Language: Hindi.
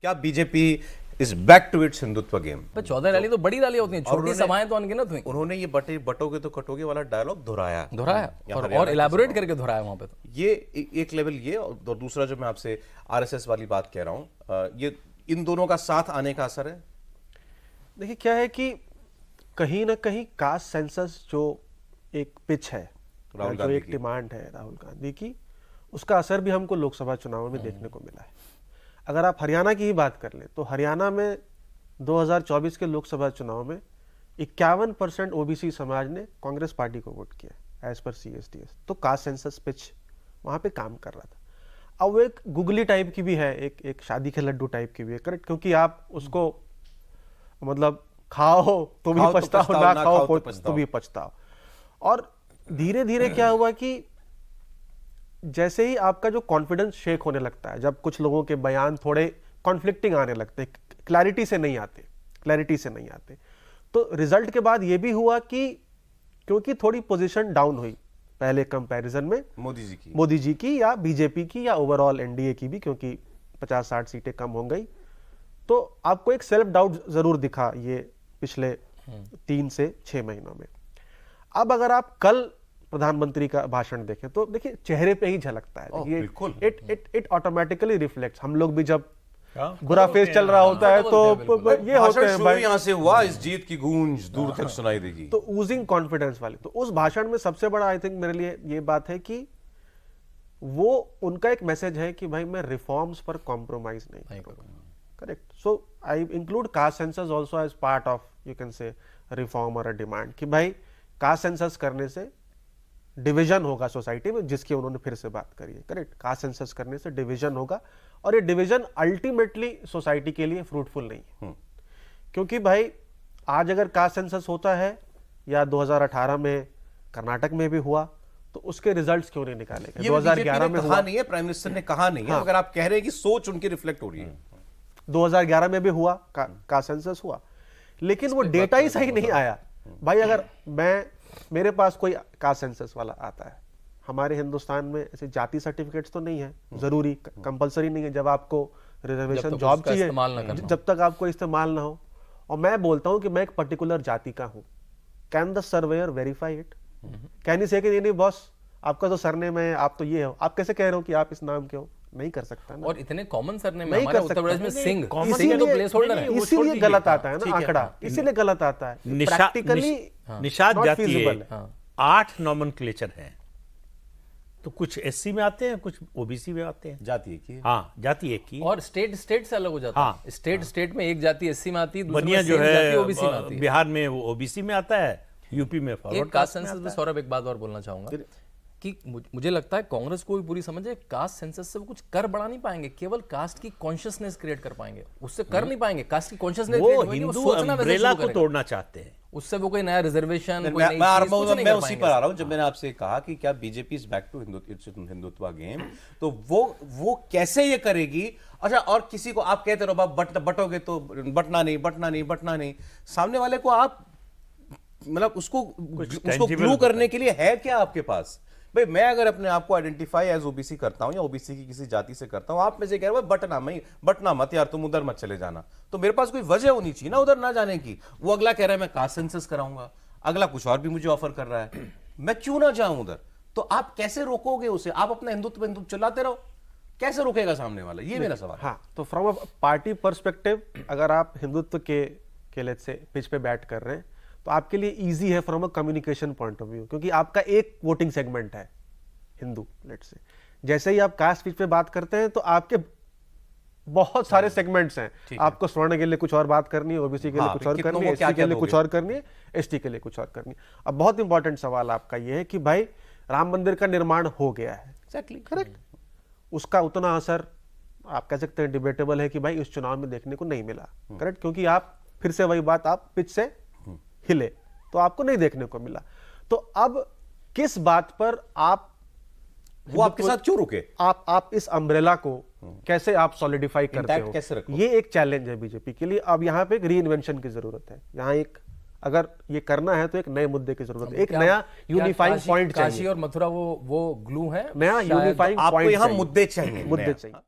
क्या BJP is back to its Hindutva game चौदह रैली तो बड़ी रैली होती है छोटी सभाएं तो अनगिनत हुई उन्होंने ये बटे बटोगे तो कटोगे वाला डायलॉग दोहराया दोहराया और, और इलेबोरेट करके दोहराया वहां पे तो ये एक लेवल ये और दूसरा जो मैं आपसे आरएसएस वाली बात कह रहा हूं ये इन दोनों का साथ आने का असर है देखिए क्या है कि कहीं ना कहीं कास्ट सेंसस जो एक पिच है राहुल जो एक डिमांड है राहुल गांधी की उसका असर भी हमको लोकसभा चुनाव में हम्म। देखने को मिला है अगर आप हरियाणा की ही बात कर लें तो हरियाणा में 2024 के लोकसभा चुनाव में इक्यावन परसेंट ओ समाज ने कांग्रेस पार्टी को वोट किया एज पर सी तो कास्ट सेंसस पिच वहाँ पे काम कर रहा था अब वो एक गुगली टाइप की भी है एक एक शादी के लड्डू टाइप की भी है करेक्ट क्योंकि आप उसको मतलब खाओ तो भी तो पछताओ तो ना खाओ तो, तो भी पछताओ और धीरे धीरे क्या हुआ कि जैसे ही आपका जो कॉन्फिडेंस शेक होने लगता है जब कुछ लोगों के बयान थोड़े कॉन्फ्लिक्टिंग आने लगते क्लैरिटी से नहीं आते क्लैरिटी से नहीं आते तो रिजल्ट के बाद ये भी हुआ कि क्योंकि थोड़ी पोजीशन डाउन हुई पहले कंपैरिजन में मोदी जी की मोदी जी की या बीजेपी की या ओवरऑल एनडीए की भी क्योंकि पचास साठ सीटें कम हो गई तो आपको एक सेल्फ डाउट जरूर दिखा ये पिछले हम्म। तीन से छः महीनों में अब अगर आप कल प्रधानमंत्री का भाषण देखें तो देखिए चेहरे पे ही झलकता है ये it it it automatically reflect हम लोग भी जब हाँ। बुरा फेस चल रहा होता है तो ये होते हैं भाई यहाँ से हुआ इस जीत की गूंज दूर तक हाँ। सुनाई देगी तो ओजिंग कॉन्फिडेंस वाले तो उस भाषण में सबसे बड़ा आई थिंक मेरे लिए ये बात है कि वो उनका एक मैसेज है कि भाई मैं रिफॉर्म्स पर कॉम्प्रोमाइज नहीं correct so I include caste census also as part of you can say reform और अ डिमांड कि भाई कास्ट सेंसस करने से डिवीजन होगा सोसाइटी में जिसकी उन्होंने फिर से बात करी है करेक्ट कास्ट सेंसस करने से डिवीजन होगा और ये डिवीजन अल्टीमेटली सोसाइटी के लिए फ्रूटफुल नहीं है हम्म। क्योंकि भाई आज अगर कास्ट सेंसस होता है या 2018 में कर्नाटक में भी हुआ तो उसके रिजल्ट्स क्यों नहीं निकाले दो हजार ग्यारह में कहा नहीं है प्राइम मिनिस्टर ने कहा नहीं है हाँ। अगर आप कह रहे हैं कि सोच उनकी रिफ्लेक्ट हो रही है 2011 हम्म। में भी हुआ का, हम्म। का सेंसस हुआ लेकिन वो डेटा ही सही मतलब नहीं आया भाई अगर मैं मेरे पास कोई का सेंसस वाला आता है हमारे हिंदुस्तान में ऐसे जाति सर्टिफिकेट्स तो नहीं है हम्म। जरूरी कंपलसरी हम्म। नहीं है जब आपको रिजर्वेशन जॉब चाहिए जब तक आपको इस्तेमाल ना हो और मैं बोलता हूँ कि मैं एक पर्टिकुलर जाति का हूँ can the surveyor verify it can you say नहीं बॉस आपका तो सरनेम है आप तो ये हो आप कैसे कह रहे हो कि आप इस नाम के हो नहीं कर सकता ना और इतने कॉमन सर ने नहीं कर सकता में सिंह सिंह तो प्लेस होल्डर है इसीलिए गलत आता है ना आंकड़ा इसीलिए गलत आता है प्रैक्टिकली निषाद जाति आठ नॉमन क्लेचर है तो कुछ एससी में आते हैं कुछ ओबीसी में आते हैं जाति एक की हाँ जाति एक की और स्टेट स्टेट से अलग हो जाता हाँ, है स्टेट हाँ, स्टेट में एक जाति एससी में आती है बनिया जो है ओबीसी में आती है बिहार में वो ओबीसी में आता है यूपी में फॉरवर्ड कास्ट सेंसस में सौरभ एक बात और बोलना चाहूंगा कि मुझे लगता है कांग्रेस को भी पूरी समझ है कास्ट सेंसस से वो कुछ कर बढ़ा नहीं पाएंगे केवल कास्ट की कॉन्शियसनेस क्रिएट कर पाएंगे उससे कर नहीं पाएंगे कास्ट की कॉन्शियसनेस वो हिंदू अम्ब्रेला को तोड़ना चाहते हैं उससे वो कोई नया रिजर्वेशन कोई मैं, मैं, मैं, मैं उसी पर आ रहा हूँ जब मैंने आपसे कहा कि क्या BJP is back to Hindutva game तो वो वो कैसे ये करेगी अच्छा और किसी को आप कहते रहो बाप बट बटोगे तो बटना नहीं बटना नहीं बटना नहीं सामने वाले को आप मतलब उसको उसको क्लू करने के लिए है क्या आपके पास भाई मैं अगर अपने आप को आइडेंटिफाई एज ओबीसी करता हूँ या ओबीसी की किसी जाति से करता हूँ आप में से कह रहे हो बटना मैं बटना मत यार तुम उधर मत चले जाना तो मेरे पास कोई वजह होनी चाहिए ना उधर ना जाने की वो अगला कह रहा है मैं कास्ट सेंसस कराऊंगा अगला कुछ और भी मुझे ऑफर कर रहा है मैं क्यों ना जाऊं उधर तो आप कैसे रोकोगे उसे आप अपना हिंदुत्व हिंदुत्व चलाते रहो कैसे रुकेगा सामने वाला ये मेरा सवाल हाँ तो फ्रॉम अ पार्टी परस्पेक्टिव अगर आप हिंदुत्व के के लेट से पिच पे बैट कर रहे हैं तो आपके लिए इजी है from a communication point of view क्योंकि आपका एक वोटिंग सेगमेंट है हिंदू लेट से जैसे ही आप कास्ट स्पीच पे बात करते हैं तो आपके बहुत सारे सेगमेंट्स हैं आपको स्वर्ण के लिए कुछ और बात करनी है ओबीसी के लिए हाँ, कुछ और करनी है के लिए कुछ और करनी है एसटी के लिए कुछ और करनी है अब बहुत इंपॉर्टेंट सवाल आपका यह है कि भाई राम मंदिर का निर्माण हो गया है एग्जैक्टली करेक्ट उसका उतना असर आप कह सकते हैं डिबेटेबल है कि भाई इस चुनाव में देखने को नहीं मिला करेक्ट हम्म। क्योंकि आप फिर से वही बात आप पिच से हिले तो आपको नहीं देखने को मिला तो अब किस बात पर आप वो आपके साथ क्यों रुके आप आप इस अम्ब्रेला को हम्म। कैसे आप सॉलिडिफाई करते हो कैसे रखो? ये एक चैलेंज है बीजेपी के लिए अब यहाँ पे एक री इन्वेंशन की जरूरत है यहाँ एक अगर ये करना है तो एक नए मुद्दे की जरूरत है एक क्या, नया यूनिफाइंग पॉइंट चाहिए और मथुरा वो वो ग्लू है नया यूनिफाइंग पॉइंट मुद्दे चाहिए मुद्दे चाहिए